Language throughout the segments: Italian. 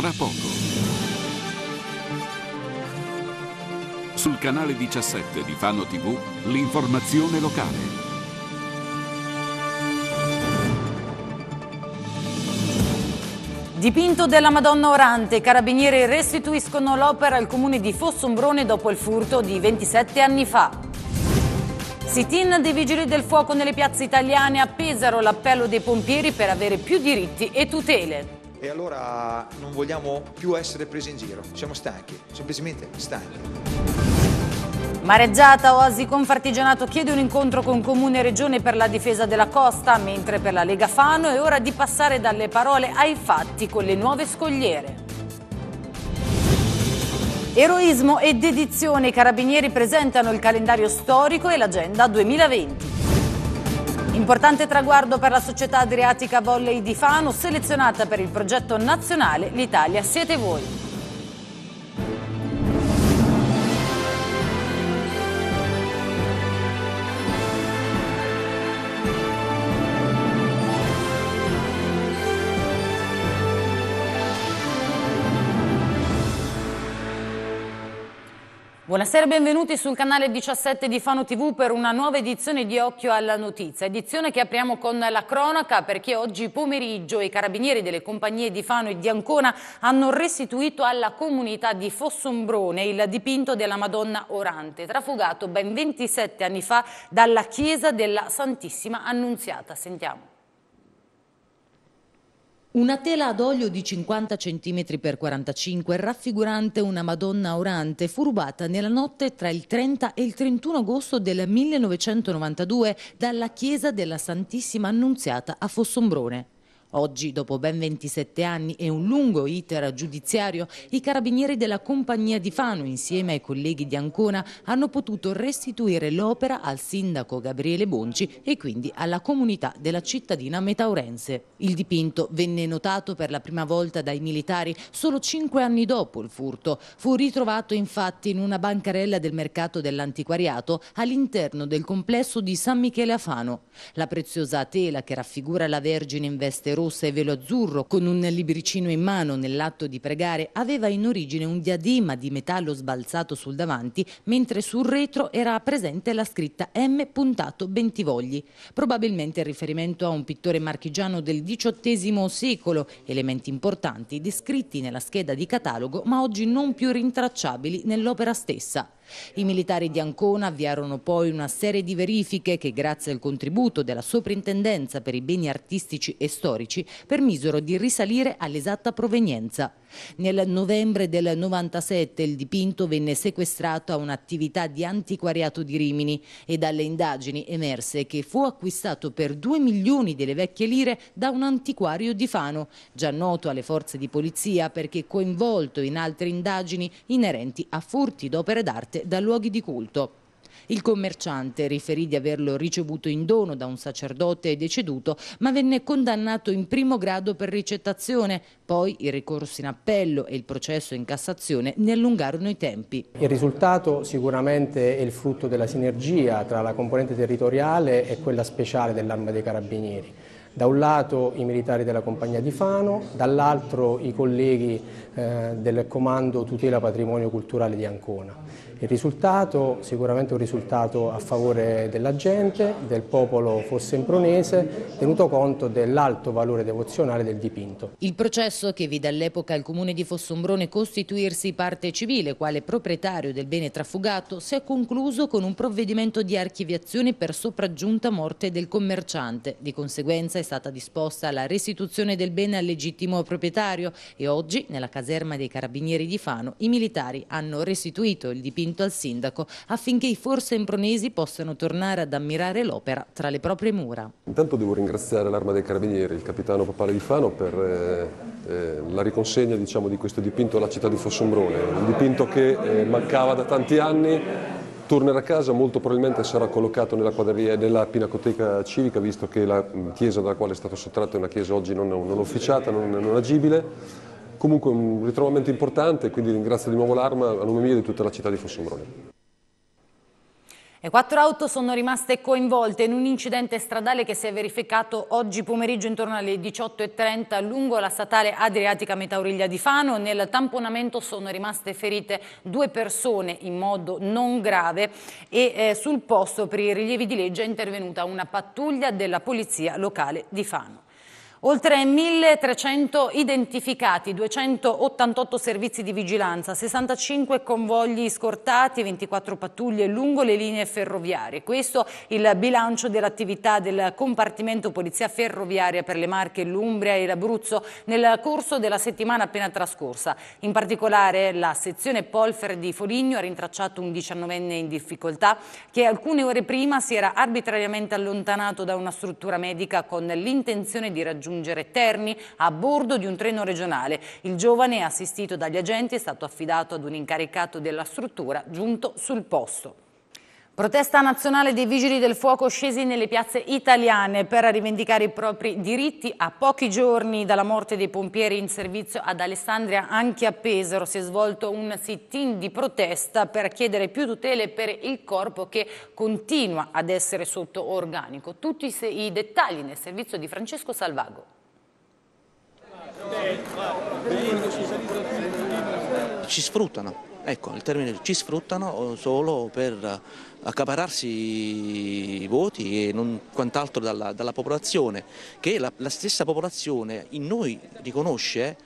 tra poco. Sul canale 17 di Fano TV, l'informazione locale. Dipinto della Madonna Orante, i carabinieri restituiscono l'opera al comune di Fossombrone dopo il furto di 27 anni fa. Sit-in dei vigili del fuoco nelle piazze italiane appesero l'appello dei pompieri per avere più diritti e tutele e allora non vogliamo più essere presi in giro, siamo stanchi, semplicemente stanchi. Mareggiata, Oasi Confartigianato chiede un incontro con Comune e Regione per la difesa della costa, mentre per la Lega Fano è ora di passare dalle parole ai fatti con le nuove scogliere. Eroismo e dedizione, i carabinieri presentano il calendario storico e l'agenda 2020. Importante traguardo per la società adriatica Volley di Fano, selezionata per il progetto nazionale L'Italia siete voi. Buonasera e benvenuti sul canale 17 di Fano TV per una nuova edizione di Occhio alla Notizia, edizione che apriamo con la cronaca perché oggi pomeriggio i carabinieri delle compagnie di Fano e di Ancona hanno restituito alla comunità di Fossombrone il dipinto della Madonna Orante, trafugato ben 27 anni fa dalla chiesa della Santissima Annunziata. Sentiamo. Una tela ad olio di 50 cm x 45 raffigurante una Madonna orante fu rubata nella notte tra il 30 e il 31 agosto del 1992 dalla chiesa della Santissima Annunziata a Fossombrone. Oggi, dopo ben 27 anni e un lungo iter giudiziario, i carabinieri della compagnia di Fano, insieme ai colleghi di Ancona, hanno potuto restituire l'opera al sindaco Gabriele Bonci e quindi alla comunità della cittadina metaurense. Il dipinto venne notato per la prima volta dai militari solo cinque anni dopo il furto. Fu ritrovato infatti in una bancarella del mercato dell'antiquariato all'interno del complesso di San Michele a Fano. La preziosa tela che raffigura la Vergine in veste rossa e velo azzurro, con un libricino in mano nell'atto di pregare, aveva in origine un diadema di metallo sbalzato sul davanti, mentre sul retro era presente la scritta M. Bentivogli, probabilmente in riferimento a un pittore marchigiano del XVIII secolo, elementi importanti descritti nella scheda di catalogo ma oggi non più rintracciabili nell'opera stessa. I militari di Ancona avviarono poi una serie di verifiche che grazie al contributo della Soprintendenza per i beni artistici e storici permisero di risalire all'esatta provenienza. Nel novembre del 97 il dipinto venne sequestrato a un'attività di antiquariato di Rimini e dalle indagini emerse che fu acquistato per 2 milioni delle vecchie lire da un antiquario di Fano, già noto alle forze di polizia perché coinvolto in altre indagini inerenti a furti d'opere d'arte da luoghi di culto. Il commerciante riferì di averlo ricevuto in dono da un sacerdote deceduto, ma venne condannato in primo grado per ricettazione. Poi il ricorso in appello e il processo in Cassazione ne allungarono i tempi. Il risultato sicuramente è il frutto della sinergia tra la componente territoriale e quella speciale dell'Arma dei Carabinieri da un lato i militari della compagnia di Fano, dall'altro i colleghi eh, del comando tutela patrimonio culturale di Ancona. Il risultato, sicuramente un risultato a favore della gente, del popolo fossempronese, tenuto conto dell'alto valore devozionale del dipinto. Il processo che vide all'epoca il comune di Fossombrone costituirsi parte civile, quale proprietario del bene trafugato, si è concluso con un provvedimento di archiviazione per sopraggiunta morte del commerciante. Di conseguenza è stata disposta la restituzione del bene al legittimo proprietario e oggi, nella caserma dei Carabinieri di Fano, i militari hanno restituito il dipinto spinto al sindaco affinché i forse forsempronesi possano tornare ad ammirare l'opera tra le proprie mura. Intanto devo ringraziare l'Arma dei Carabinieri, il capitano Papale di Fano per eh, eh, la riconsegna diciamo, di questo dipinto alla città di Fossombrone, un dipinto che eh, mancava da tanti anni tornerà a casa, molto probabilmente sarà collocato nella, nella, pinacoteca civica, visto che la mm, chiesa dalla quale è stato sottratto è una chiesa oggi non, non officiata, non, non agibile. Comunque un ritrovamento importante, quindi ringrazio di nuovo l'Arma a nome mio e di tutta la città di Fossombrone. E quattro auto sono rimaste coinvolte in un incidente stradale che si è verificato oggi pomeriggio intorno alle 18.30 lungo la statale Adriatica Metauriglia di Fano. Nel tamponamento sono rimaste ferite due persone in modo non grave e eh, sul posto per i rilievi di legge è intervenuta una pattuglia della polizia locale di Fano. Oltre 1.300 identificati, 288 servizi di vigilanza, 65 convogli scortati, 24 pattuglie lungo le linee ferroviarie. Questo il bilancio dell'attività del compartimento Polizia Ferroviaria per le Marche, l'Umbria e l'Abruzzo nel corso della settimana appena trascorsa. In particolare la sezione Polfer di Foligno ha rintracciato un 19enne in difficoltà che alcune ore prima si era arbitrariamente allontanato da una struttura medica con l'intenzione di raggiungere raggiungere Terni a bordo di un treno regionale. Il giovane, assistito dagli agenti, è stato affidato ad un incaricato della struttura giunto sul posto. Protesta nazionale dei vigili del fuoco scesi nelle piazze italiane per rivendicare i propri diritti. A pochi giorni dalla morte dei pompieri in servizio ad Alessandria, anche a Pesaro, si è svolto un sit-in di protesta per chiedere più tutele per il corpo che continua ad essere sotto organico. Tutti i dettagli nel servizio di Francesco Salvago. Ci sfruttano Ecco, il termine ci sfruttano solo per accapararsi i voti e non quant'altro dalla, dalla, popolazione, che la, la stessa popolazione in noi riconosce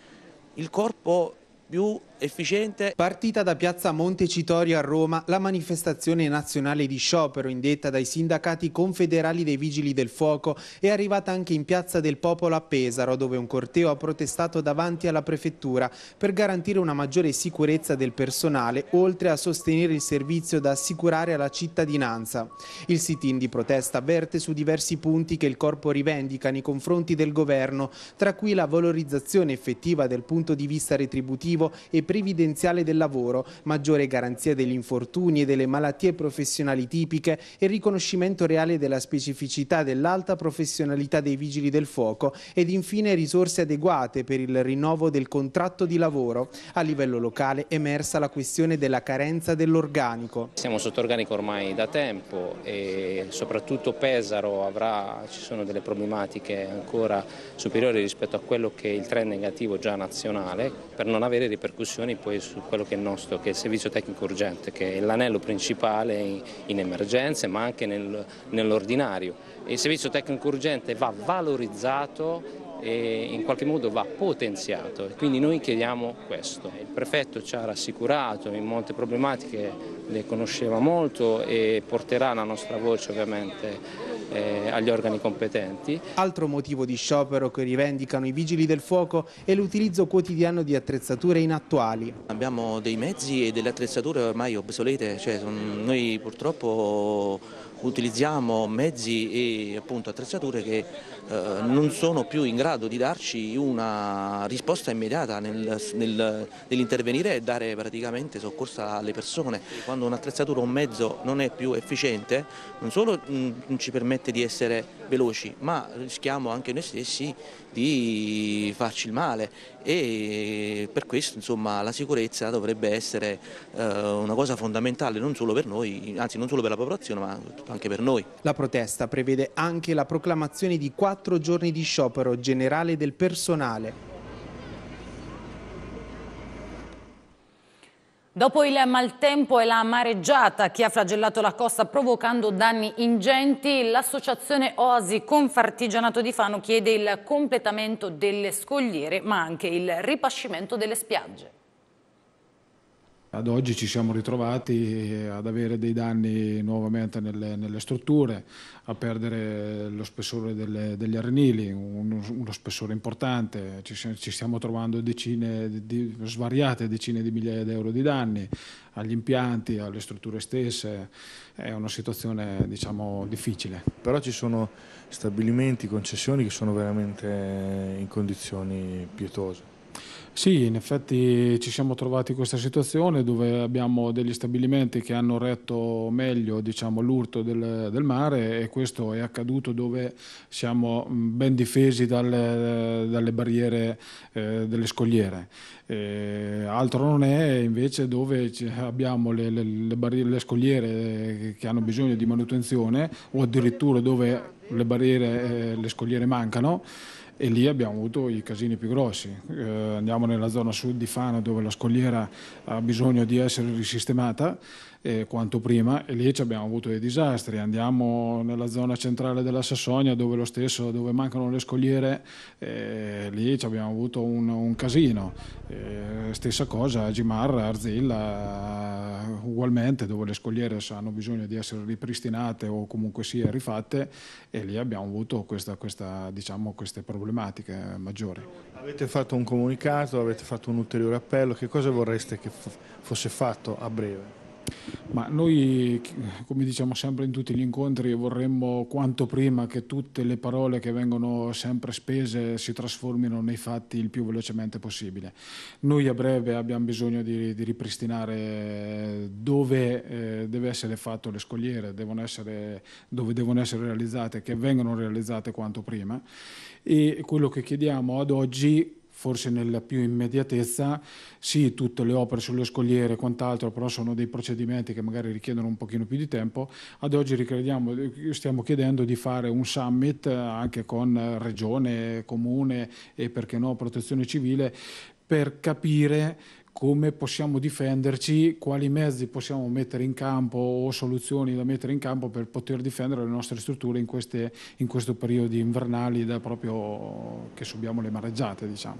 il corpo più efficiente. Partita da piazza Montecitorio a Roma, la manifestazione nazionale di sciopero indetta dai sindacati confederali dei Vigili del Fuoco è arrivata anche in piazza del Popolo a Pesaro, dove un corteo ha protestato davanti alla prefettura per garantire una maggiore sicurezza del personale, oltre a sostenere il servizio da assicurare alla cittadinanza. Il sit-in di protesta avverte su diversi punti che il corpo rivendica nei confronti del governo, tra cui la valorizzazione effettiva del punto di vista retributivo e per previdenziale del lavoro, maggiore garanzia degli infortuni e delle malattie professionali tipiche e riconoscimento reale della specificità dell'alta professionalità dei vigili del fuoco ed infine risorse adeguate per il rinnovo del contratto di lavoro. A livello locale è emersa la questione della carenza dell'organico. Siamo sotto organico ormai da tempo e soprattutto Pesaro avrà, ci sono delle problematiche ancora superiori rispetto a quello che è il trend negativo già nazionale per non avere ripercussioni discussioni poi su quello che è il nostro, che è il servizio tecnico urgente, che è l'anello principale in, in emergenze ma anche nel, nell'ordinario. Il servizio tecnico urgente va valorizzato e in qualche modo va potenziato quindi noi chiediamo questo. Il prefetto ci ha rassicurato in molte problematiche, le conosceva molto e porterà la nostra voce ovviamente eh, agli organi competenti. Altro motivo di sciopero che rivendicano i vigili del fuoco è l'utilizzo quotidiano di attrezzature inattuali. Abbiamo dei mezzi e delle attrezzature ormai obsolete, cioè, noi purtroppo utilizziamo mezzi e appunto, attrezzature che eh, non sono più in grado di darci una risposta immediata nel, nel, nell'intervenire e dare praticamente soccorso alle persone. Quando un'attrezzatura o un mezzo non è più efficiente non solo mh, mm, ci permette di essere veloci, ma rischiamo anche noi stessi di farci il male e per questo insomma, la sicurezza dovrebbe essere eh, una cosa fondamentale non solo per noi, anzi non solo per la popolazione ma anche per noi. La protesta prevede anche la proclamazione di quattro giorni di sciopero generale del personale. Dopo il maltempo e la mareggiata che ha flagellato la costa provocando danni ingenti, l'associazione Oasi Confartigianato di Fano chiede il completamento delle scogliere ma anche il ripascimento delle spiagge. Ad oggi ci siamo ritrovati eh, ad avere dei danni nuovamente nelle, nelle strutture, a perdere lo spessore delle, degli arenili, uno, uno spessore importante, ci, ci, stiamo trovando decine di, svariate decine di migliaia di euro di danni agli impianti, alle strutture stesse, è una situazione diciamo, difficile. Però ci sono stabilimenti, concessioni che sono veramente in condizioni pietose. Sì, in effetti ci siamo trovati in questa situazione dove abbiamo degli stabilimenti che hanno retto meglio diciamo, l'urto del, del, mare e questo è accaduto dove siamo ben difesi dal, dalle barriere eh, delle scogliere. E eh, altro non è invece dove abbiamo le, le, le, le scogliere eh, che hanno bisogno di manutenzione o addirittura dove le barriere, eh, le scogliere mancano e lì abbiamo avuto i casini più grossi. Eh, andiamo nella zona sud di Fano dove la scogliera ha bisogno di essere risistemata eh, quanto prima e lì abbiamo avuto dei disastri. Andiamo nella zona centrale della Sassonia dove lo stesso, dove mancano le scogliere, eh, lì abbiamo avuto un, un casino. Eh, stessa cosa a Gimarra, Arzilla, ugualmente dove le scogliere hanno bisogno di essere ripristinate o comunque sia rifatte e lì abbiamo avuto questa, questa, diciamo, queste problematiche maggiori. Avete fatto un comunicato, avete fatto un ulteriore appello, che cosa vorreste che fosse fatto a breve? Ma noi, come diciamo sempre in tutti gli incontri, vorremmo quanto prima che tutte le parole che vengono sempre spese si trasformino nei fatti il più velocemente possibile. Noi a breve abbiamo bisogno di, di ripristinare dove eh, deve essere fatto le scogliere, devono essere, dove devono essere realizzate, che vengano realizzate quanto prima. E quello che chiediamo ad oggi forse nella più immediatezza, sì tutte le opere sulle scogliere e quant'altro, però sono dei procedimenti che magari richiedono un pochino più di tempo, ad oggi stiamo chiedendo di fare un summit eh, anche con eh, regione, comune e perché no protezione civile per capire come possiamo difenderci, quali mezzi possiamo mettere in campo o soluzioni da mettere in campo per poter difendere le nostre strutture in, queste, in questo periodo invernale proprio che subiamo le mareggiate. Diciamo.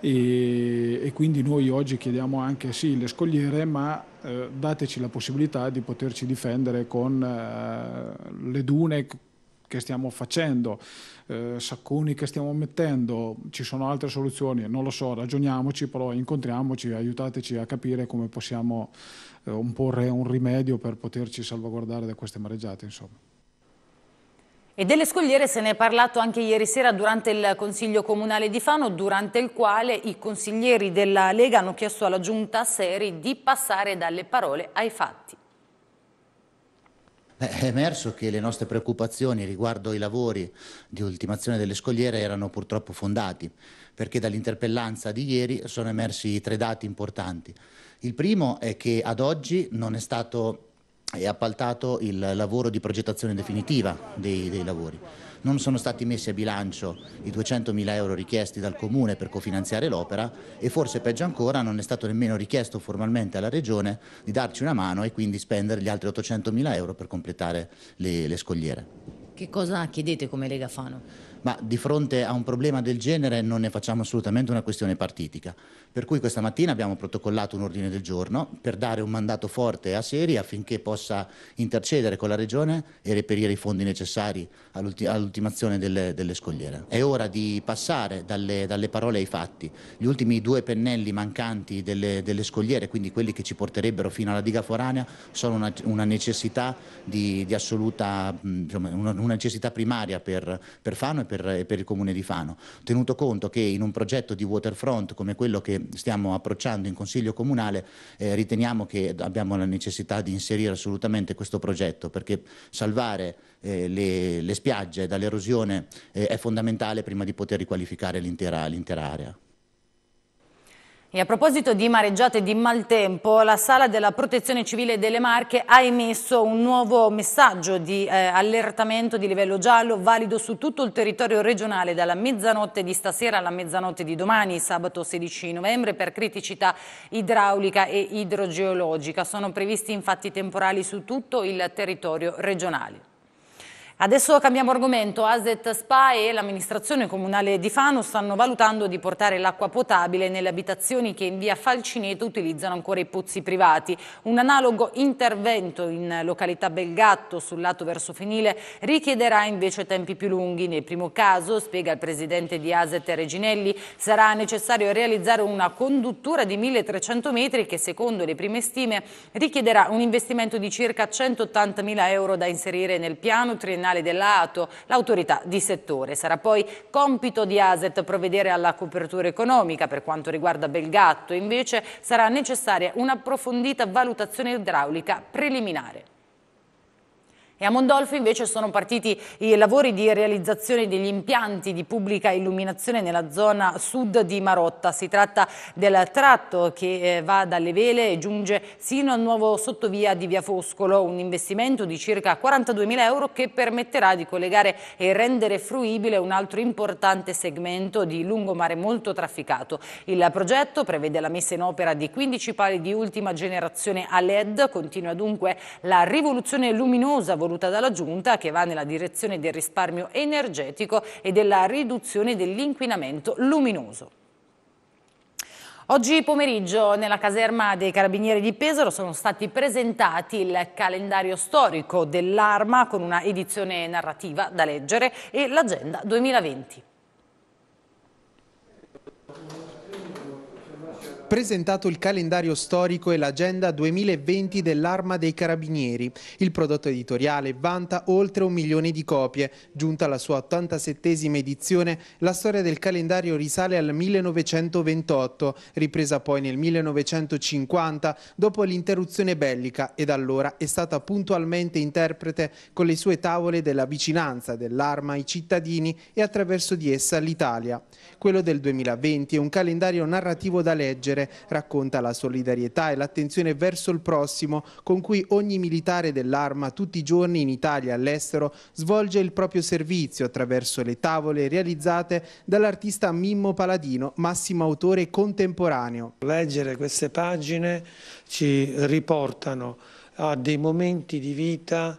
E, e, quindi noi oggi chiediamo anche sì le scogliere, ma eh, dateci la possibilità di poterci difendere con eh, le dune che stiamo facendo, eh, sacconi che stiamo mettendo, ci sono altre soluzioni, non lo so, ragioniamoci, però incontriamoci, aiutateci a capire come possiamo eh, un un rimedio per poterci salvaguardare da queste mareggiate. Insomma. E delle scogliere se ne è parlato anche ieri sera durante il Consiglio Comunale di Fano, durante il quale i consiglieri della Lega hanno chiesto alla Giunta Seri di passare dalle parole ai fatti. Beh, è emerso che le nostre preoccupazioni riguardo ai lavori di ultimazione delle scogliere erano purtroppo fondati, perché dall'interpellanza di ieri sono emersi tre dati importanti. Il primo è che ad oggi non è stato è appaltato il lavoro di progettazione definitiva dei, dei, lavori. Non sono stati messi a bilancio i 200.000 euro richiesti dal Comune per cofinanziare l'opera e forse peggio ancora non è stato nemmeno richiesto formalmente alla Regione di darci una mano e quindi spendere gli altri 800.000 euro per completare le, le scogliere. Che cosa chiedete come Lega Fano? ma di fronte a un problema del genere non ne facciamo assolutamente una questione partitica. Per cui questa mattina abbiamo protocollato un ordine del giorno per dare un mandato forte a Seri affinché possa intercedere con la Regione e reperire i fondi necessari all'ultimazione delle, delle, scogliere. È ora di passare dalle, dalle, parole ai fatti. Gli ultimi due pennelli mancanti delle, delle, scogliere, quindi quelli che ci porterebbero fino alla diga foranea, sono una, una necessità di, di assoluta, insomma, una, una, necessità primaria per, per Fano e per, e per il comune di Fano. Tenuto conto che in un progetto di waterfront come quello che stiamo approcciando in Consiglio Comunale, eh, riteniamo che abbiamo la necessità di inserire assolutamente questo progetto perché salvare eh, le, le, spiagge dall'erosione eh, è fondamentale prima di poter riqualificare l'intera area. E a proposito di mareggiate e di maltempo, la Sala della Protezione Civile delle Marche ha emesso un nuovo messaggio di eh, allertamento di livello giallo valido su tutto il territorio regionale dalla mezzanotte di stasera alla mezzanotte di domani, sabato 16 novembre, per criticità idraulica e idrogeologica. Sono previsti infatti temporali su tutto il territorio regionale. Adesso cambiamo argomento. Aset Spa e l'amministrazione comunale di Fano stanno valutando di portare l'acqua potabile nelle abitazioni che in via Falcineto utilizzano ancora i pozzi privati. Un analogo intervento in località Belgatto sul lato verso Fenile richiederà invece tempi più lunghi. Nel primo caso, spiega il presidente di Aset Reginelli, sarà necessario realizzare una conduttura di 1300 metri che secondo le prime stime richiederà un investimento di circa 180.000 euro da inserire nel piano triennale Comunale dell'Ato, l'autorità di settore. Sarà poi compito di ASET provvedere alla copertura economica. Per quanto riguarda Belgatto, invece, sarà necessaria un'approfondita valutazione idraulica preliminare. E a Mondolfo invece sono partiti i lavori di realizzazione degli impianti di pubblica illuminazione nella zona sud di Marotta. Si tratta del tratto che eh, va dalle Vele e giunge sino al nuovo sottovia di Via Foscolo, un investimento di circa 42.000 euro che permetterà di collegare e rendere fruibile un altro importante segmento di lungomare molto trafficato. Il progetto prevede la messa in opera di 15 pali di ultima generazione a LED, continua dunque la rivoluzione luminosa voluta voluta dalla Giunta che va nella direzione del risparmio energetico e della riduzione dell'inquinamento luminoso. Oggi pomeriggio nella caserma dei Carabinieri di Pesaro sono stati presentati il calendario storico dell'Arma con una edizione narrativa da leggere e l'agenda 2020. presentato il calendario storico e l'agenda 2020 dell'Arma dei Carabinieri. Il prodotto editoriale vanta oltre un milione di copie. Giunta alla sua 87esima edizione, la storia del calendario risale al 1928, ripresa poi nel 1950 dopo l'interruzione bellica e da allora è stata puntualmente interprete con le sue tavole della vicinanza dell'Arma ai cittadini e attraverso di essa l'Italia. Quello del 2020 è un calendario narrativo da leggere carcere, racconta la solidarietà e l'attenzione verso il prossimo con cui ogni militare dell'arma tutti i giorni in Italia e all'estero svolge il proprio servizio attraverso le tavole realizzate dall'artista Mimmo Paladino, massimo autore contemporaneo. Leggere queste pagine ci riportano a dei momenti di vita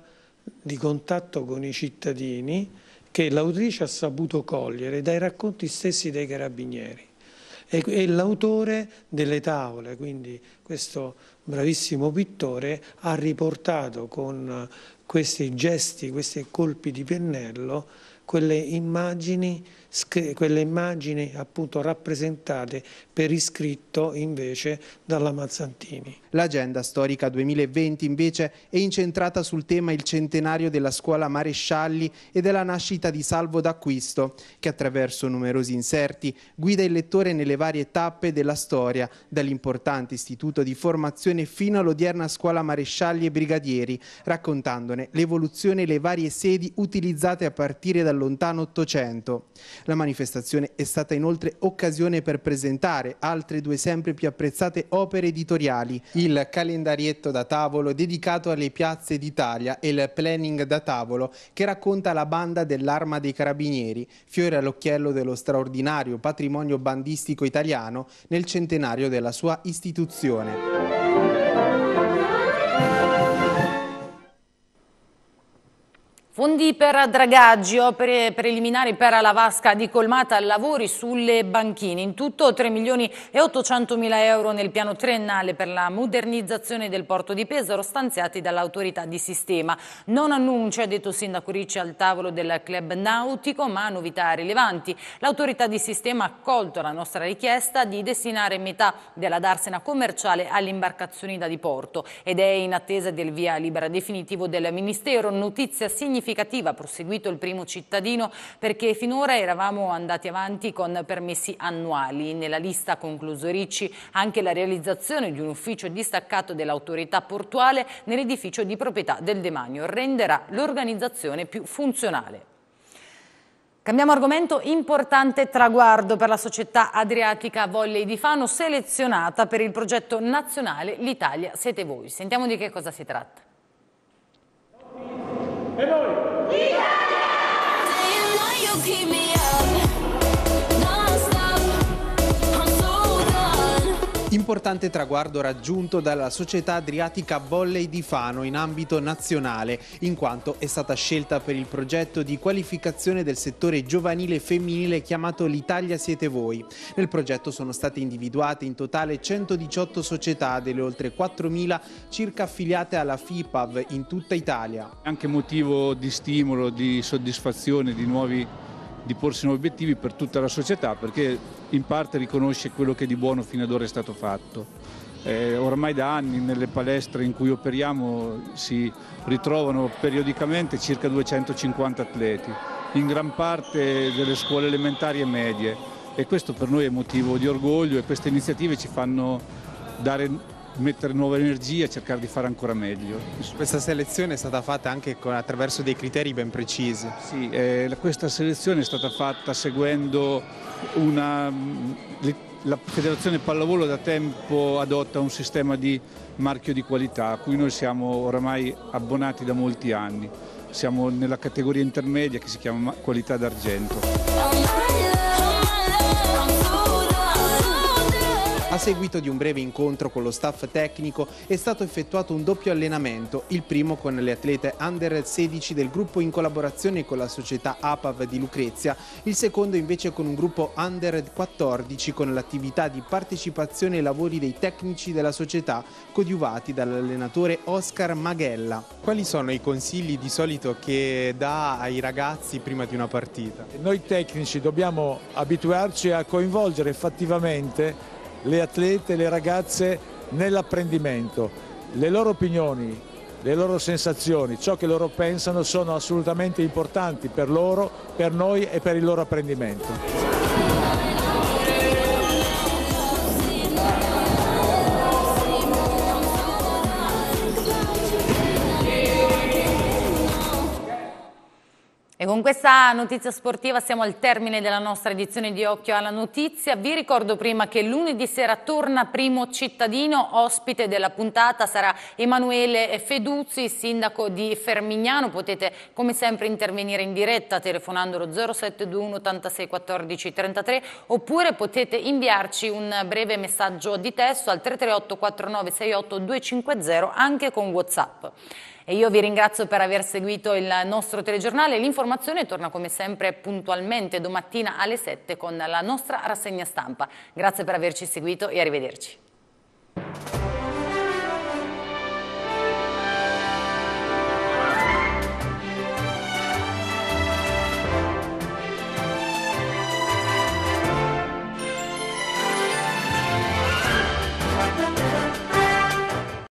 di contatto con i cittadini che l'autrice ha saputo cogliere dai racconti stessi dei carabinieri e, e l'autore delle tavole, quindi questo bravissimo pittore ha riportato con questi gesti, questi colpi di pennello, quelle immagini, quelle immagini appunto rappresentate per iscritto invece dalla Mazzantini. L'agenda storica 2020 invece è incentrata sul tema il centenario della scuola Marescialli e della nascita di Salvo d'Acquisto, che attraverso numerosi inserti guida il lettore nelle varie tappe della storia, dall'importante istituto di formazione fino all'odierna scuola Marescialli e Brigadieri, raccontandone l'evoluzione e le varie sedi utilizzate a partire dal lontano Ottocento. La manifestazione è stata inoltre occasione per presentare altre due sempre più apprezzate opere editoriali, il calendarietto da tavolo dedicato alle piazze d'Italia e il planning da tavolo che racconta la banda dell'Arma dei Carabinieri, fiore all'occhiello dello straordinario patrimonio bandistico italiano nel centenario della sua istituzione. Fondi per dragaggi, opere preliminari per la vasca di colmata, lavori sulle banchine. In tutto 3 milioni e 800 mila euro nel piano triennale per la modernizzazione del porto di Pesaro stanziati dall'autorità di sistema. Non annunci, ha detto Sindaco Ricci al tavolo del club nautico, ma novità rilevanti. L'autorità di sistema ha accolto la nostra richiesta di destinare metà della darsena commerciale alle imbarcazioni da diporto ed è in attesa del via libera definitivo del Ministero. Notizia significativa semplificativa, ha proseguito il primo cittadino, perché finora eravamo andati avanti con permessi annuali. Nella lista concluso Ricci anche la realizzazione di un ufficio distaccato dell'autorità portuale nell'edificio di proprietà del demanio renderà l'organizzazione più funzionale. Cambiamo argomento, importante traguardo per la società adriatica Volley di Fano selezionata per il progetto nazionale L'Italia siete voi. Sentiamo di che cosa si tratta. E noi? Importante traguardo raggiunto dalla società adriatica Volley di Fano in ambito nazionale, in quanto è stata scelta per il progetto di qualificazione del settore giovanile e femminile chiamato L'Italia siete voi. Nel progetto sono state individuate in totale 118 società delle oltre 4.000 circa affiliate alla FIPAV in tutta Italia. Anche motivo di stimolo, di soddisfazione, di nuovi di porsi nuovi obiettivi per tutta la società perché in parte riconosce quello che di buono fino ad ora è stato fatto. Eh, ormai da anni nelle palestre in cui operiamo si ritrovano periodicamente circa 250 atleti, in gran parte delle scuole elementari e medie e questo per noi è motivo di orgoglio e queste iniziative ci fanno dare mettere nuova energia e cercare di fare ancora meglio. Questa selezione è stata fatta anche attraverso dei criteri ben precisi. Sì, eh, questa selezione è stata fatta seguendo una... La Federazione Pallavolo da tempo adotta un sistema di marchio di qualità a cui noi siamo oramai abbonati da molti anni. Siamo nella categoria intermedia che si chiama qualità d'argento. A seguito di un breve incontro con lo staff tecnico è stato effettuato un doppio allenamento, il primo con le atlete under 16 del gruppo in collaborazione con la società APAV di Lucrezia, il secondo invece con un gruppo under 14 con l'attività di partecipazione ai lavori dei tecnici della società coadiuvati dall'allenatore Oscar Maghella. Quali sono i consigli di solito che dà ai ragazzi prima di una partita? Noi tecnici dobbiamo abituarci a coinvolgere effettivamente le atlete, le ragazze nell'apprendimento. Le loro opinioni, le loro sensazioni, ciò che loro pensano sono assolutamente importanti per loro, per noi e per il loro apprendimento. con questa notizia sportiva siamo al termine della nostra edizione di Occhio alla Notizia. Vi ricordo prima che lunedì sera torna primo cittadino, ospite della puntata sarà Emanuele Feduzzi, sindaco di Fermignano. Potete come sempre intervenire in diretta telefonandolo 0721 86 14 33 oppure potete inviarci un breve messaggio di testo al 338 49 68 250 anche con Whatsapp. E io vi ringrazio per aver seguito il nostro telegiornale. L'informazione torna come sempre puntualmente domattina alle 7 con la nostra rassegna stampa. Grazie per averci seguito e arrivederci.